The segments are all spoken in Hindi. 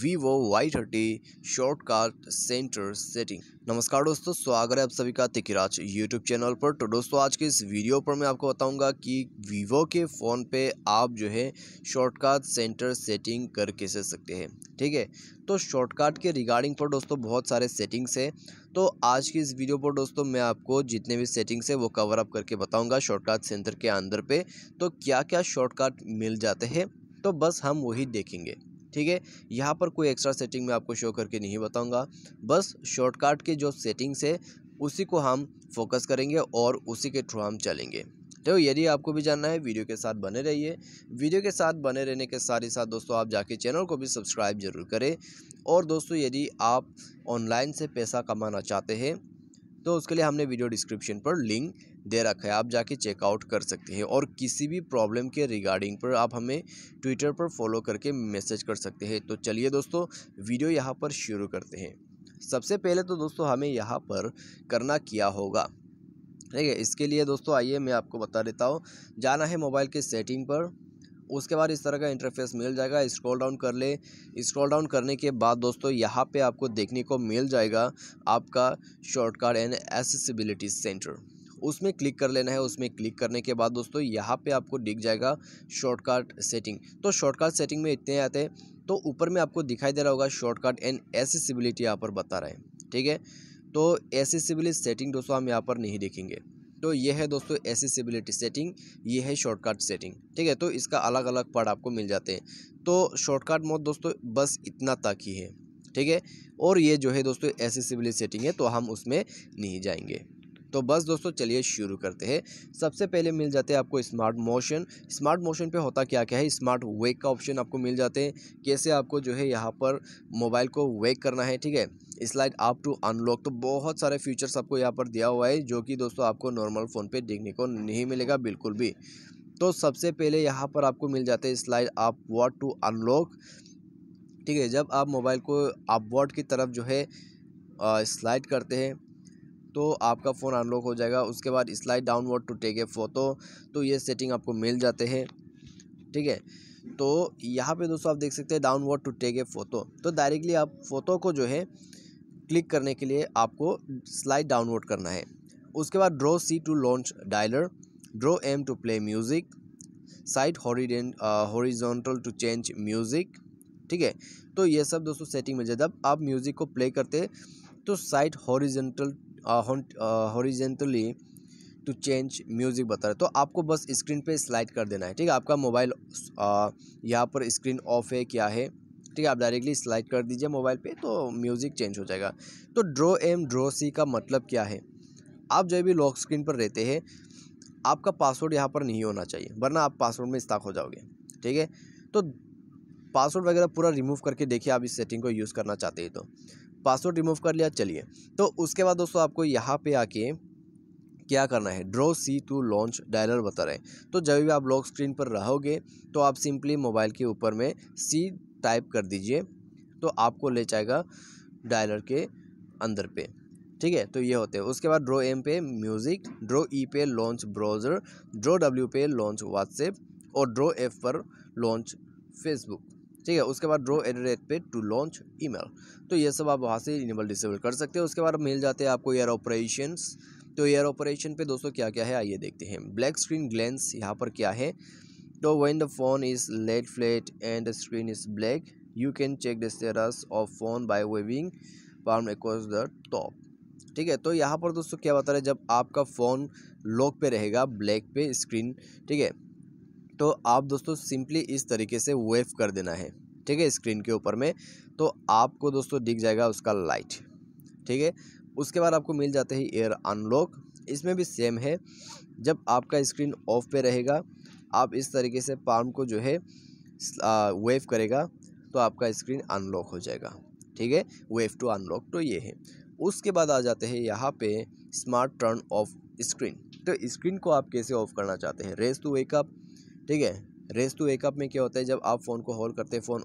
Vivo Y thirty shortcut centre setting नमस्कार दोस्तों स्वागत है आप सभी का तिकिराज यूट्यूब चैनल पर तो दोस्तों आज के इस वीडियो पर मैं आपको बताऊंगा कि वीवो के फ़ोन पे आप जो है शॉर्टकट सेंटर सेटिंग कर कैसे सकते हैं ठीक है तो शॉर्टकट के रिगार्डिंग पर दोस्तों बहुत सारे सेटिंग्स है तो आज की इस वीडियो पर दोस्तों मैं आपको जितने भी सेटिंग्स है वो कवर अप करके बताऊँगा शॉर्टकट सेंटर के अंदर पे तो क्या क्या शॉर्टकट मिल जाते हैं तो बस हम वही देखेंगे ठीक है यहाँ पर कोई एक्स्ट्रा सेटिंग मैं आपको शो करके नहीं बताऊँगा बस शॉर्टकट के जो सेटिंग्स है उसी को हम फोकस करेंगे और उसी के थ्रू हम चलेंगे तो यदि आपको भी जानना है वीडियो के साथ बने रहिए वीडियो के साथ बने रहने के साथ ही साथ दोस्तों आप जाके चैनल को भी सब्सक्राइब जरूर करें और दोस्तों यदि आप ऑनलाइन से पैसा कमाना चाहते हैं तो उसके लिए हमने वीडियो डिस्क्रिप्शन पर लिंक दे रखा है आप जाके चेकआउट कर सकते हैं और किसी भी प्रॉब्लम के रिगार्डिंग पर आप हमें ट्विटर पर फॉलो करके मैसेज कर सकते हैं तो चलिए दोस्तों वीडियो यहाँ पर शुरू करते हैं सबसे पहले तो दोस्तों हमें यहाँ पर करना किया होगा ठीक है इसके लिए दोस्तों आइए मैं आपको बता देता हूँ जाना है मोबाइल के सेटिंग पर उसके बाद इस तरह का इंटरफेस मिल जाएगा स्क्रॉल डाउन कर ले स्क्रॉल डाउन करने के बाद दोस्तों यहाँ पे आपको देखने को मिल जाएगा आपका शॉर्टकट एंड एसेसिबिलिटी सेंटर उसमें क्लिक कर लेना है उसमें क्लिक करने के बाद दोस्तों यहाँ पे आपको दिख जाएगा शॉर्टकट सेटिंग तो शॉर्टकट सेटिंग में इतने आते हैं तो ऊपर में आपको दिखाई दे रहा होगा शॉर्टकट एंड एसेसिबिलिटी यहाँ पर बता रहे हैं ठीक है तो एसेसिबिलिटी सेटिंग दोस्तों हम यहाँ पर नहीं देखेंगे तो ये है दोस्तों एसेसिबिलिटी सेटिंग ये है शॉर्टकट सेटिंग ठीक है तो इसका अलग अलग पार्ट आपको मिल जाते हैं तो शॉर्टकट मोड दोस्तों बस इतना तक ही है ठीक है और ये जो है दोस्तों एसेसिबिलिटी सेटिंग है तो हम उसमें नहीं जाएंगे तो बस दोस्तों चलिए शुरू करते हैं सबसे पहले मिल जाते हैं आपको स्मार्ट मोशन स्मार्ट मोशन पे होता क्या क्या है स्मार्ट वेक का ऑप्शन आपको मिल जाते हैं कैसे आपको जो है यहाँ पर मोबाइल को वेक करना है ठीक है स्लाइड आप टू अनलॉक तो बहुत सारे फीचर्स आपको यहाँ पर दिया हुआ है जो कि दोस्तों आपको नॉर्मल फ़ोन पर देखने को नहीं मिलेगा बिल्कुल भी तो सबसे पहले यहाँ पर आपको मिल जाते हैं स्लाइड आप वॉट टू अनलॉक ठीक है जब आप मोबाइल को अपवर्ड की तरफ जो है स्लाइड करते हैं तो आपका फ़ोन अनलॉक हो जाएगा उसके बाद slide downward to take a photo तो ये सेटिंग आपको मिल जाते हैं ठीक है तो यहाँ पे दोस्तों आप देख सकते हैं downward to take a photo तो डायरेक्टली आप फ़ोटो को जो है क्लिक करने के लिए आपको स्लाइड डाउनलोड करना है उसके बाद draw C to launch dialer draw M to play music slide horizontal to change music ठीक है तो ये सब दोस्तों सेटिंग मिल जब आप म्यूज़िक को प्ले करते तो slide horizontal horizontally to change music बता रहे तो आपको बस स्क्रीन पे स्लाइड कर देना है ठीक है आपका मोबाइल यहाँ पर स्क्रीन ऑफ है क्या है ठीक है आप डायरेक्टली स्लाइड कर दीजिए मोबाइल पे तो म्यूज़िक चेंज हो जाएगा तो ड्रो एम ड्रो सी का मतलब क्या है आप जब भी लॉक स्क्रीन पर रहते हैं आपका पासवर्ड यहाँ पर नहीं होना चाहिए वरना आप पासवर्ड में स्टाक हो जाओगे ठीक है तो पासवर्ड वगैरह पूरा रिमूव करके देखिए आप इस सेटिंग को यूज़ करना चाहते हैं तो पासवर्ड रिमूव कर लिया चलिए तो उसके बाद दोस्तों आपको यहाँ पे आके क्या करना है draw C to launch dialer बता रहे तो जब भी आप लॉक स्क्रीन पर रहोगे तो आप सिंपली मोबाइल के ऊपर में सी टाइप कर दीजिए तो आपको ले जाएगा डायलर के अंदर पे ठीक है तो ये होते हैं उसके बाद ड्रो एम पे म्यूज़िक ड्रो ई पे लॉन्च ब्राउज़र ड्रो डब्ल्यू पे लॉन्च व्हाट्सएप और ड्रो एफ पर लॉन्च फेसबुक ठीक है उसके बाद ड्रो एट रेट पे टू लॉन्च ईमेल तो ये सब आप वहाँ से इनेबल डिसेबल कर सकते हैं उसके बाद मिल जाते हैं आपको एयर ऑपरेशंस तो एयर ऑपरेशन पे दोस्तों क्या क्या है आइए देखते हैं ब्लैक स्क्रीन ग्लेंस यहाँ पर क्या है तो when the phone is laid flat and the screen is black you can check the status of phone by waving palm across the top ठीक है तो यहाँ पर दोस्तों क्या बता रहे जब आपका फ़ोन लॉक पे रहेगा ब्लैक पे स्क्रीन ठीक है तो आप दोस्तों सिंपली इस तरीके से वेव कर देना है ठीक है स्क्रीन के ऊपर में तो आपको दोस्तों दिख जाएगा उसका लाइट ठीक है उसके बाद आपको मिल जाते हैं एयर अनलॉक इसमें भी सेम है जब आपका स्क्रीन ऑफ पे रहेगा आप इस तरीके से पाम को जो है वेव करेगा तो आपका स्क्रीन अनलॉक हो जाएगा ठीक है वेव टू अनलॉक तो ये है उसके बाद आ जाते हैं यहाँ पे स्मार्ट टर्न ऑफ स्क्रीन तो स्क्रीन को आप कैसे ऑफ करना चाहते हैं रेस टू वेकअप ठीक है रेस टू वेकअप में क्या होता है जब आप फ़ोन को होल्ड करते हैं फ़ोन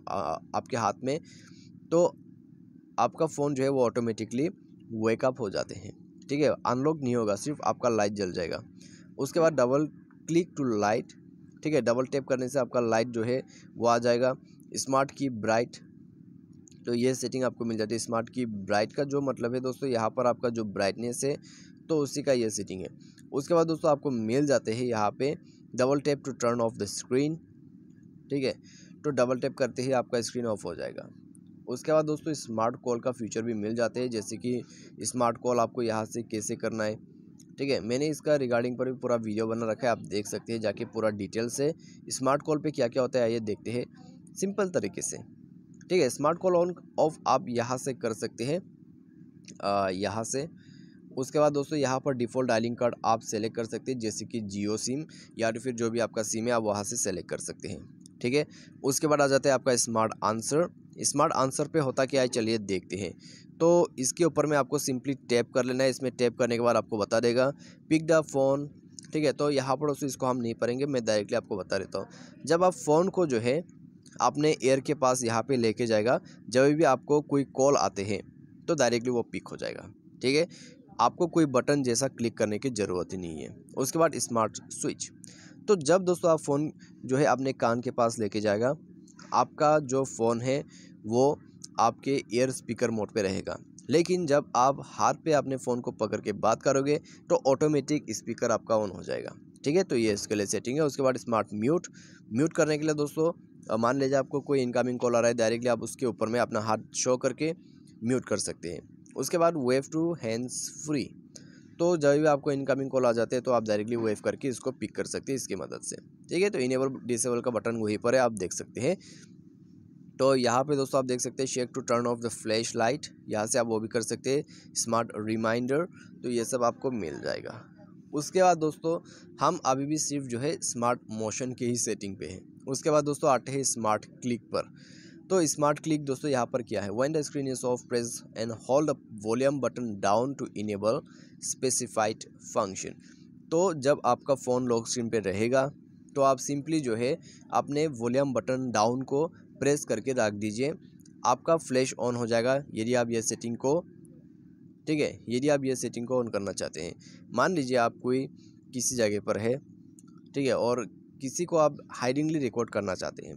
आपके हाथ में तो आपका फ़ोन जो है वो ऑटोमेटिकली वेकअप हो जाते हैं ठीक है अनलॉक नहीं होगा सिर्फ आपका लाइट जल जाएगा उसके बाद डबल क्लिक टू लाइट ठीक है डबल टैप करने से आपका लाइट जो है वो आ जाएगा स्मार्ट की ब्राइट तो ये सेटिंग आपको मिल जाती है स्मार्ट की ब्राइट का जो मतलब है दोस्तों यहाँ पर आपका जो ब्राइटनेस है तो उसी का ये सेटिंग है उसके बाद दोस्तों आपको मिल जाते हैं यहाँ पे double tap to turn off the screen ठीक है तो डबल टैप करते ही आपका स्क्रीन ऑफ हो जाएगा उसके बाद दोस्तों स्मार्ट कॉल का फीचर भी मिल जाते हैं जैसे कि स्मार्ट कॉल आपको यहाँ से कैसे करना है ठीक है मैंने इसका रिगार्डिंग पर भी पूरा वीडियो बना रखा है आप देख सकते हैं जाके पूरा डिटेल से स्मार्ट कॉल पे क्या क्या होता है ये देखते हैं सिंपल तरीके से ठीक है स्मार्ट कॉल ऑन ऑफ आप यहाँ से कर सकते हैं यहाँ से उसके बाद दोस्तों यहाँ पर डिफ़ॉल्ट डायलिंग कार्ड आप सेलेक्ट कर सकते हैं जैसे कि जियो सिम या फिर जो भी आपका सिम है आप वहाँ से सेलेक्ट कर सकते हैं ठीक है उसके बाद आ जाता है आपका स्मार्ट आंसर स्मार्ट आंसर पे होता क्या है चलिए देखते हैं तो इसके ऊपर में आपको सिंपली टैप कर लेना है इसमें टैप करने के बाद आपको बता देगा पिक द फ़ोन ठीक है तो यहाँ पर उसको इसको हम नहीं पढ़ेंगे मैं डायरेक्टली आपको बता देता हूँ जब आप फ़ोन को जो है आपने एयर के पास यहाँ पे लेके जाएगा जब भी आपको कोई कॉल आते हैं तो डायरेक्टली वो पिक हो जाएगा ठीक है आपको कोई बटन जैसा क्लिक करने की ज़रूरत ही नहीं है उसके बाद स्मार्ट स्विच तो जब दोस्तों आप फ़ोन जो है अपने कान के पास लेके जाएगा आपका जो फ़ोन है वो आपके एयर स्पीकर मोड पे रहेगा लेकिन जब आप हाथ पे अपने फ़ोन को पकड़ के बात करोगे तो ऑटोमेटिक स्पीकर आपका ऑन हो जाएगा ठीक है तो ये इसके लिए सेटिंग है उसके बाद स्मार्ट म्यूट म्यूट करने के लिए दोस्तों मान लीजिए आपको कोई इनकमिंग कॉल आ रहा है डायरेक्टली आप उसके ऊपर में अपना हाथ शो करके म्यूट कर सकते हैं उसके बाद वेव टू हैंड्स फ्री तो जब भी आपको इनकमिंग कॉल आ जाते हैं तो आप डायरेक्टली वेव करके इसको पिक कर सकते हैं इसकी मदद से ठीक है तो इनेबल डिसेबल का बटन वहीं पर है आप देख सकते हैं तो यहाँ पे दोस्तों आप देख सकते हैं shake to turn off the flash light यहाँ से आप वो भी कर सकते हैं स्मार्ट रिमाइंडर तो ये सब आपको मिल जाएगा उसके बाद दोस्तों हम अभी भी सिर्फ जो है स्मार्ट मोशन के ही सेटिंग पे हैं उसके बाद दोस्तों आते हैं स्मार्ट क्लिक पर तो स्मार्ट क्लिक दोस्तों यहाँ पर क्या है when the screen is off press and hold up volume button down to enable specified function तो जब आपका फ़ोन लॉक स्क्रीन पे रहेगा तो आप सिंपली जो है अपने वॉल्यूम बटन डाउन को प्रेस करके रख दीजिए आपका फ्लैश ऑन हो जाएगा यदि आप यह सेटिंग को ठीक है यदि आप यह सेटिंग को ऑन करना चाहते हैं मान लीजिए आप कोई किसी जगह पर है ठीक है और किसी को आप हाइडिंगली रिकॉर्ड करना चाहते हैं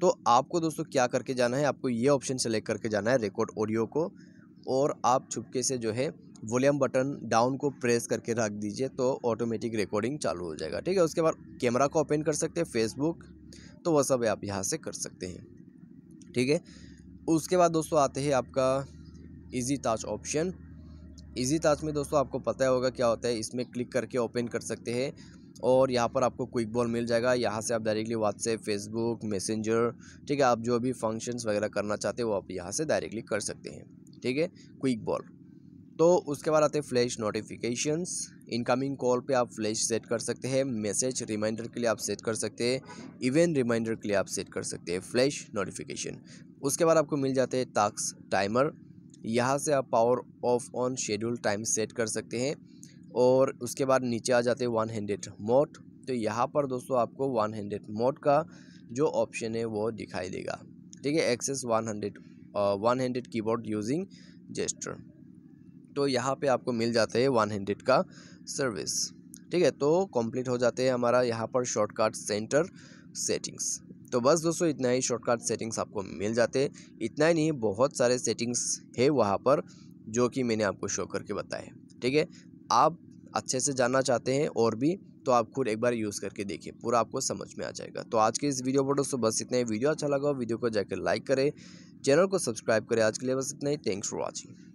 तो आपको दोस्तों क्या करके जाना है आपको ये ऑप्शन सेलेक्ट करके जाना है रिकॉर्ड ऑडियो को और आप छुपके से जो है वॉल्यूम बटन डाउन को प्रेस करके रख दीजिए तो ऑटोमेटिक रिकॉर्डिंग चालू हो जाएगा ठीक है उसके बाद कैमरा को ओपन कर सकते हैं फेसबुक तो वह सब आप यहाँ से कर सकते हैं ठीक है उसके बाद दोस्तों आते हैं आपका easy touch option easy touch में दोस्तों आपको पता होगा क्या होता है इसमें क्लिक करके ओपन कर सकते हैं और यहाँ पर आपको क्विक बॉल मिल जाएगा यहाँ से आप डायरेक्टली व्हाट्सएप फेसबुक मैसेंजर ठीक है आप जो भी फंक्शंस वगैरह करना चाहते हो आप यहाँ से डायरेक्टली कर सकते हैं ठीक है क्विक बॉल तो उसके बाद आते हैं फ्लैश नोटिफिकेशंस इनकमिंग कॉल पे आप फ्लैश सेट कर सकते हैं मैसेज रिमाइंडर के लिए आप सेट कर सकते हैं इवेंट रिमाइंडर के लिए आप सेट कर सकते हैं फ्लैश नोटिफिकेशन उसके बाद आपको मिल जाते हैं टास्क टाइमर यहाँ से आप power off on schedule time set कर सकते हैं और उसके बाद नीचे आ जाते वन हंड्रेड मोट तो यहाँ पर दोस्तों आपको वन हंड्रेड मोट का जो ऑप्शन है वो दिखाई देगा ठीक है access one hundred one hundred keyboard using gesture तो यहाँ पे आपको मिल जाते हैं वन हंड्रेड का सर्विस ठीक है तो कंप्लीट हो जाते हैं हमारा यहाँ पर शॉर्टकट सेंटर सेटिंग्स तो बस दोस्तों इतना ही शॉर्टकट सेटिंग्स आपको मिल जाते हैं इतना ही नहीं बहुत सारे सेटिंग्स है वहाँ पर जो कि मैंने आपको शो करके बताए ठीक है आप अच्छे से जानना चाहते हैं और भी तो आप खुद एक बार यूज़ करके देखिए पूरा आपको समझ में आ जाएगा तो आज के इस वीडियो पर दोस्तों बस इतना ही वीडियो अच्छा लगा वीडियो को जाकर लाइक करें चैनल को सब्सक्राइब करें आज के लिए बस इतना ही थैंक्स फॉर वॉचिंग